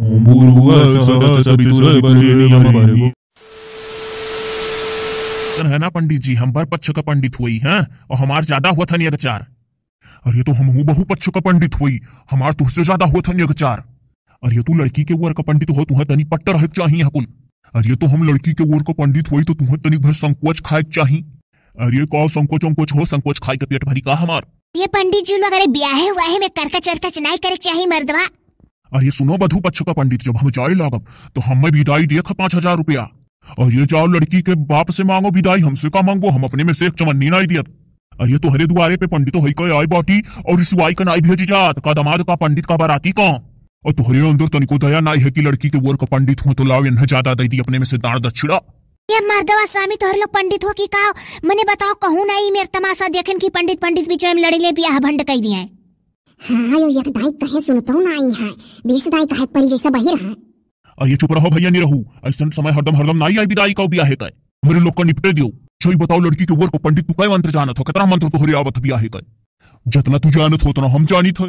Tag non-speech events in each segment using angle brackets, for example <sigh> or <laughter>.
Ah, है ना पंडित जी हम बर पक्ष का पंडित हुई हैं हाँ? और हमार ज्यादा हुआ था नियगचार अरे तो हम बहु पक्ष का पंडित हुई हमार तुझसे ज्यादा हुआ था नियगचार अरे तू लड़की के वर का पंडित हो तुम्हें तनी पट्ट रह चाहिए हकुल अरे तो हम लड़की के वर का पंडित हुई तो तुम्हें तनिक भर संकोच खाए चाहिए अरे कहो संकोच अंकोच हो संकोच खाए के पेट भरी का हमार ये पंडित जी वगैरह ब्याह हुआ है मैं करका चरका चनाई करे चाहिए मर्दवा अरे सुनो बधु का पंडित जब हम जाए लागब तो हमें विदाई देख पांच हजार रुपया और ये जाओ लड़की के बाप से मांगो विदाई हमसे का मांगो हम अपने में से एक चमन्नी ना दियत अरे तुहरे तो दुआरे पे पंडित पंडितो हई आई बाटी और इस वाई का नाई भेजी जात का दमाद का पंडित का बाराती कौ और तुहरे तो अंदर तनिको दया नाई है की लड़की के का पंडित हूँ तो लाओ इन्हें ज्यादा दे दी अपने में से दाण दक्षिणा ये मर्दवा स्वामी तोहर लोग पंडित हो की का मैंने बताओ कहूँ नहीं मेरे तमाशा देखें कि पंडित पंडित बीच में लड़ी ले ब्याह भंड कह दिया है हाँ यो तो यक दाई कहे सुनतौ तो ना आई है बीस दाई कहे परी जैसा बहिर है आइए चुप रहो भैया नहीं रहू ऐसा समय हरदम हरदम नहीं आई बिदाई का बिया है मेरे लोग का निपटे दियो जो ही बताओ लड़की के वर को पंडित तू मंत्र जाना था कितना मंत्र तुहरी तो आवत बिया है जितना तू जानत हो उतना हम जानी थे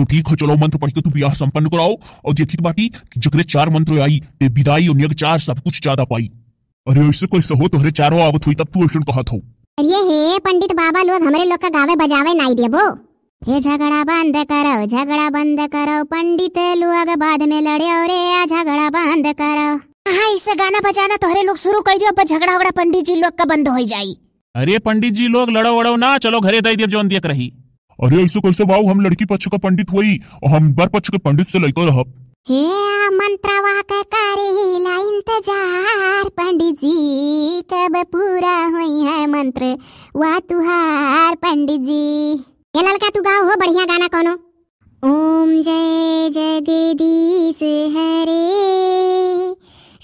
तो ठीक है चलो मंत्र पढ़ के तू ब्याह संपन्न कराओ और देखित तो बाटी जकरे चार मंत्र आई ते विदाई और नियग चार सब कुछ ज्यादा पाई अरे ऐसे कैसे हो तोहरे चारों आवत हुई तब तू ऐसा कहा था अरे हे पंडित बाबा लोग हमारे लोग का गावे बजावे नहीं देबो हे झगड़ा बंद करो झगड़ा बंद करो पंडित लोग बाद में लड़े और झगड़ा बंद करो हाँ इसे गाना बजाना तोहरे लोग शुरू कर दियो पर झगड़ा वगड़ा पंडित जी लोग का बंद हो जाई अरे पंडित जी लोग लड़ो वड़ो ना चलो घरे दई दियो जोन देख रही अरे ऐसे कैसे बाबू हम लड़की पक्ष का पंडित हुई और हम बर पक्ष के पंडित से लड़कर रह हे मंत्रवा के ला इंतजार पंडित जी कब पूरा हुई है मंत्र वा तुहार पंडित जी ये ललका तू गाओ हो बढ़िया गाना कौनो ओम जय जगदीश हरे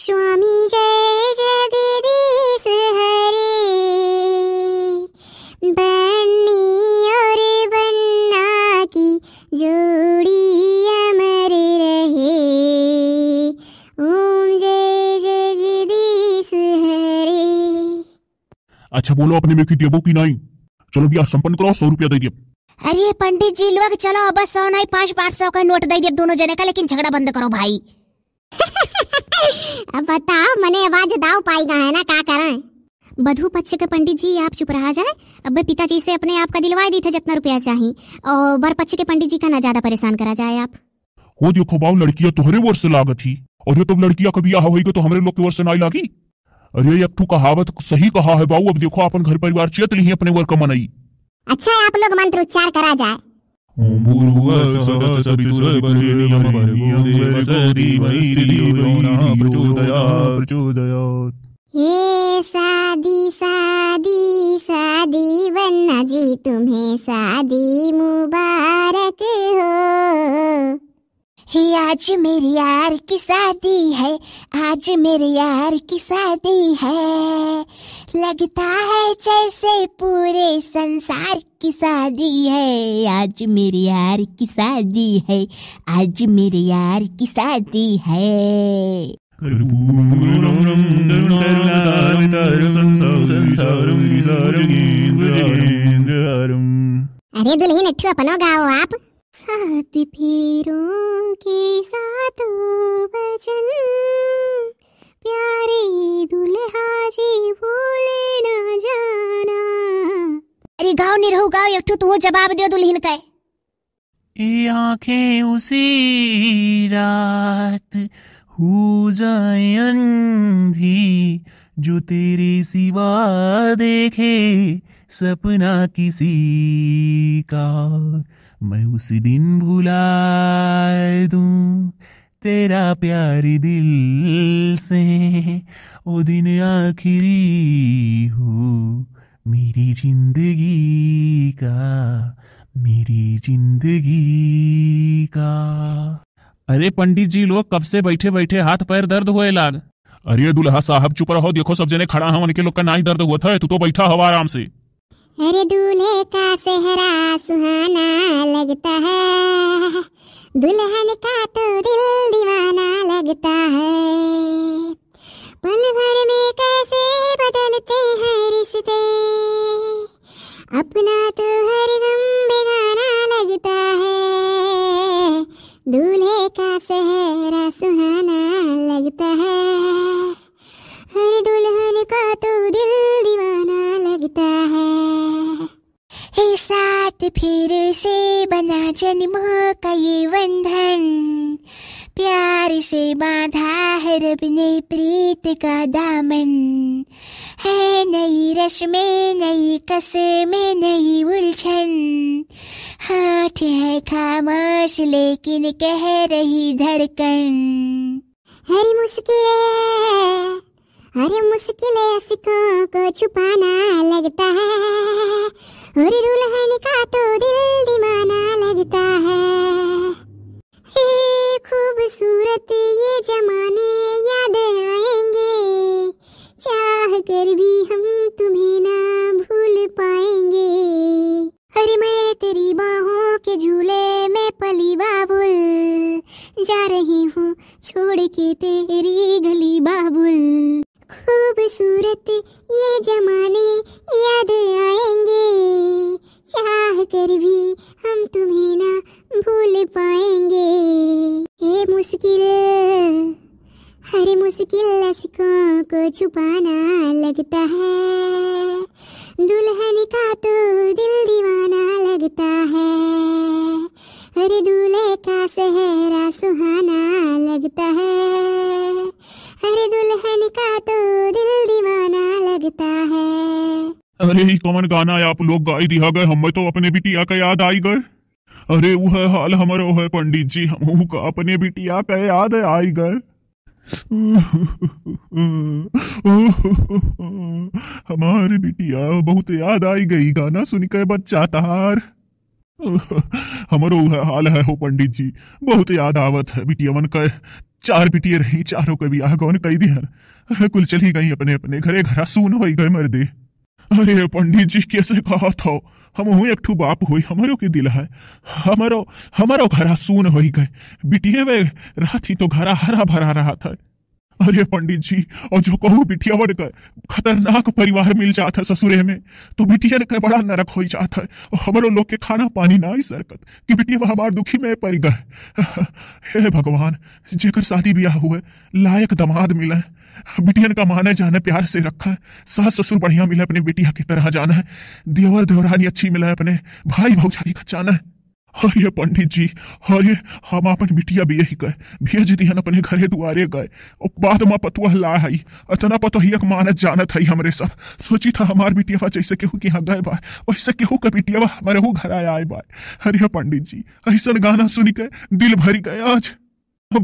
स्वामी जय जगदीश हरे बन्नी और बन्ना की जोड़ी अमर रहे ओम जय जगदीश हरे अच्छा बोलो अपने में देवो की नहीं चलो भैया संपन्न करो सौ रुपया दे दिया अरे पंडित जी लोग चलो अब सौ नहीं पांच पांच सौ का नोट दे दिया दोनों जने का लेकिन झगड़ा बंद करो भाई <laughs> अब बताओ मने आवाज दाव पाएगा है ना का करें बधु पक्ष के पंडित जी आप चुप रहा जाए अब पिताजी से अपने आप का दिलवा दी थे जितना रुपया चाहिए और बर पक्ष के पंडित जी का ना ज्यादा परेशान करा जाए आप वो देखो बाबू लड़कियां तुहरे तो वर्ष लागत थी और ये तुम तो लड़कियां कभी यहाँ होगी तो हमारे लोग के वर्ष नहीं लागी अरे एक कहावत सही कहा है बाबू अब देखो अपन घर परिवार चेत ली अपने वर्ग मनाई अच्छा है आप लोग मंत्र उच्चार करा जाए हे सादी सादी सादी वन्ना जी तुम्हें सादी मुबारक हो हे आज मेरे यार की शादी है आज मेरे यार की शादी है लगता है जैसे पूरे संसार की शादी है आज मेरे यार की शादी है आज मेरे यार की शादी है अरे दुल्ही अट्ठू अपनो गाओ आप हाथ फेरों के साथ वचन प्यारे दुल्हा जी भूले न जाना अरे गाओ निरहु गाओ एक तू तो जवाब दियो दुल्हन का ये आंखें उसी रात हो जाए अंधी जो तेरे सिवा देखे सपना किसी का मैं उस दिन भुला दू तेरा प्यारी दिल से ओ दिन आखिरी हो मेरी जिंदगी का मेरी जिंदगी का अरे पंडित जी लोग कब से बैठे बैठे हाथ पैर दर्द हुए लाग अरे दुल्हा साहब चुप रहो देखो सब जने खड़ा है उनके लोग का ना ही दर्द हुआ था तू तो बैठा हवा आराम से अरे दूल्हे का सुहाना लगता है हर दुल्हन का तो दिल दीवाना लगता है हे साथ फिर से बना जन्मों का ये बंधन प्यार से बांधा है रब ने प्रीत का दामन है नई रस्में नई कसमें नई उलझन हाथ है खामोश लेकिन कह रही धड़कन हरी मुश्किल अरे मुश्किल आंसुओं को छुपाना लगता है और दुल्हन का तो दिल दीवाना लगता है गुर्बत ये जमाने याद आएंगे चाह कर भी हम तुम्हें ना भूल पाएंगे हे मुश्किल हर मुश्किल लसकों को छुपाना लगता है दुल्हन का तो दिल दीवाना लगता है अरे दूल्हे अरे ही कौन गाना आप लोग गाई दिया गए हमें तो अपने बिटिया का याद आई गए अरे वह हाल हमारो है पंडित जी हम का अपने बिटिया का याद आई गए हमारे बिटिया बहुत याद आई गई गाना सुन के बच्चा तार हमारो वह हाल है हो पंडित जी बहुत याद आवत है बिटिया मन का चार बिटिया रही चारों के आह गौन कई दिहन कुल चली गई अपने अपने घरे घरा सुन हो गए मर्दे अरे पंडित जी कैसे कहा था हम हुई ठू बाप हुई हमारो के दिल है हमारो हमारो घरा सुन हो गए बिटिए वे रहा थी तो घरा हरा भरा रहा था अरे पंडित जी और जो कहू बढ़ गए खतरनाक परिवार मिल जाता है ससुरे में तो बिटिया का बड़ा नरक हो जाता है और हमारो लोग के खाना पानी ना ही सरकत कि बिटिया हमार दुखी में पड़ गए <laughs> हे भगवान जेकर शादी ब्याह हुए लायक दमाद मिले बिटियन का माना जाना प्यार से रखा है सास ससुर बढ़िया मिले अपने बिटिया की तरह जाना है देवर देवरानी अच्छी मिला है अपने भाई भौजाई का जाना है और पंडित जी और हम अपन बिटिया भी बियही कह भेज दिहन अपने घरे दुआरे गए और बाद में पतुआ ला आई ही एक मानत जानत है हमारे सब सोची था हमार बिटिया बा जैसे केहू के यहाँ गए बाय वैसे केहू का बिटिया बा हमारे हु घर आए बाय अरे हाँ पंडित जी ऐसा गाना सुन के दिल भर गए आज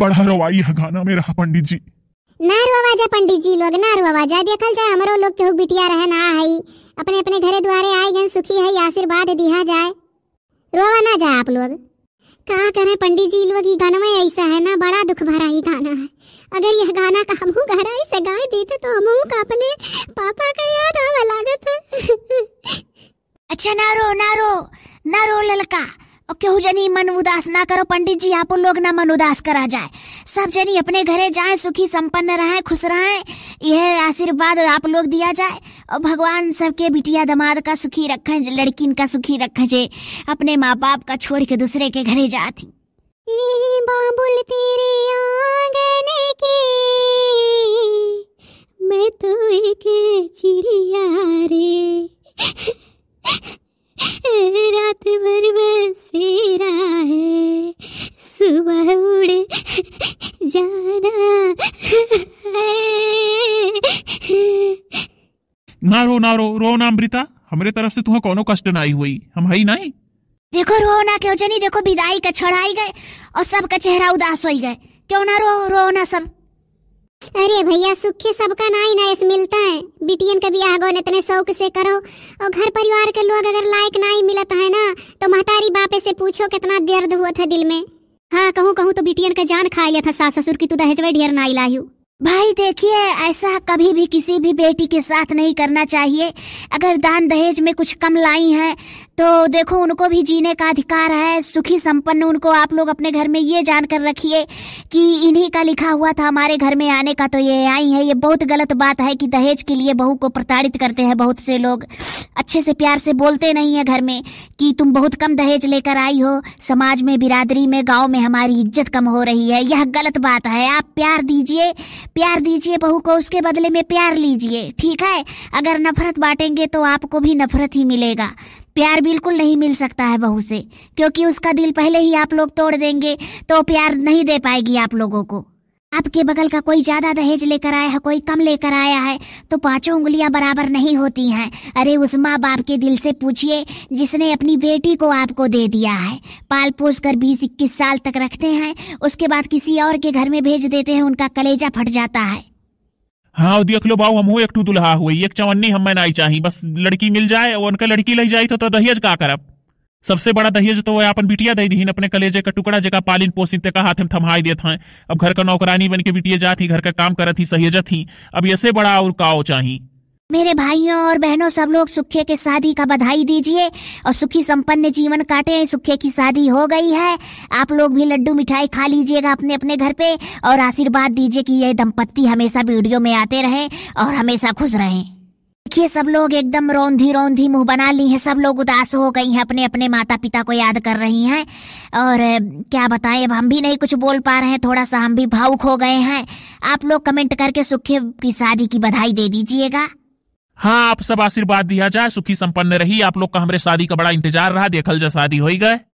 बड़ा रोवाई है गाना मेरा हाँ पंडित जी ना रोवा जा पंडित जी लोग ना रोवा जा देखल जाए हमारो लोग केहू बिटिया रहना है अपने अपने घरे द्वारे आए गए सुखी है आशीर्वाद दिया जाए रोवा ना जाए आप लोग कहा करें पंडित जी लोग गाना में ऐसा है ना बड़ा दुख भरा ही गाना है अगर यह गाना का हम घर ऐसे गाय देते तो हम का अपने पापा का याद आवा लागत <laughs> अच्छा ना रो ना रो ना रो ललका और क्यों जनी मन उदास ना करो पंडित जी आप लोग ना मन उदास करा जाए सब जनी अपने घरे जाए सुखी संपन्न रहे खुश रहे यह आशीर्वाद आप लोग दिया जाए और भगवान सबके बिटिया दमाद का सुखी रखें लड़की का सुखी रखे जे अपने माँ बाप का छोड़ के दूसरे के घरे जाती बाबुल मैं तो एक चिड़िया रे रात भर बसेरा है सुबह उड़े जाना ना रो ना रो रो ना अमृता हमरे तरफ से तुम्हें कोनो कष्ट ना आई हुई हम हई नहीं देखो रो ना क्यों जनी देखो विदाई का छड़ाई गए और सबका चेहरा उदास हो गए क्यों ना रो रो ना सब अरे भैया सुखे सबका ना ही नायस मिलता है बिटियन का कभी आगोन इतने शौक से करो और घर परिवार के लोग अगर लायक ना ही मिलता है ना तो महतारी बापे से पूछो कितना दर्द हुआ था दिल में हाँ कहूँ कहूँ तो बिटियन का जान खा लिया था सास ससुर की तू दहेजवे ढेर ना लायू भाई देखिए ऐसा कभी भी किसी भी बेटी के साथ नहीं करना चाहिए अगर दान दहेज में कुछ कम लाई है तो देखो उनको भी जीने का अधिकार है सुखी संपन्न उनको आप लोग अपने घर में ये जानकर रखिए कि इन्हीं का लिखा हुआ था हमारे घर में आने का तो ये आई है ये बहुत गलत बात है कि दहेज के लिए बहू को प्रताड़ित करते हैं बहुत से लोग अच्छे से प्यार से बोलते नहीं है घर में कि तुम बहुत कम दहेज लेकर आई हो समाज में बिरादरी में गाँव में हमारी इज्जत कम हो रही है यह गलत बात है आप प्यार दीजिए प्यार दीजिए बहू को उसके बदले में प्यार लीजिए ठीक है अगर नफरत बांटेंगे तो आपको भी नफरत ही मिलेगा प्यार बिल्कुल नहीं मिल सकता है बहू से क्योंकि उसका दिल पहले ही आप लोग तोड़ देंगे तो प्यार नहीं दे पाएगी आप लोगों को आपके बगल का कोई ज्यादा दहेज लेकर आया है कोई कम लेकर आया है तो पांचों उंगलियां बराबर नहीं होती हैं अरे उस माँ बाप के दिल से पूछिए जिसने अपनी बेटी को आपको दे दिया है पाल पोस कर बीस इक्कीस साल तक रखते हैं उसके बाद किसी और के घर में भेज देते हैं उनका कलेजा फट जाता है हाँ देख लो बाऊ हम एक टू दुल्हा हुई एक चवन्नी हम मैं नहीं चाहिए बस लड़की मिल जाए और उनका लड़की ले जाए तो, तो दहेज का करब सबसे बड़ा दहेज तो वह अपन बिटिया दे दिन अपने कलेजे का टुकड़ा जेका पालिन पोसिन तेका हाथ में थमाई देते हैं अब घर का नौकरानी बन के बिटिया जाती घर का काम कर ही सहेजत अब ऐसे बड़ा और काओ चाहिए मेरे भाइयों और बहनों सब लोग सुखे के शादी का बधाई दीजिए और सुखी संपन्न जीवन काटे सुखे की शादी हो गई है आप लोग भी लड्डू मिठाई खा लीजिएगा अपने अपने घर पे और आशीर्वाद दीजिए कि ये दंपत्ति हमेशा वीडियो में आते रहें और हमेशा खुश रहें देखिए सब लोग एकदम रौंधी रौंधी मुंह बना ली हैं सब लोग उदास हो गई हैं अपने अपने माता पिता को याद कर रही हैं और क्या बताएं अब हम भी नहीं कुछ बोल पा रहे हैं थोड़ा सा हम भी भावुक हो गए हैं आप लोग कमेंट करके सुखी की शादी की बधाई दे दीजिएगा हाँ आप सब आशीर्वाद दिया जाए सुखी संपन्न रही आप लोग का हमारे शादी का बड़ा इंतजार रहा देखल जा शादी हो गए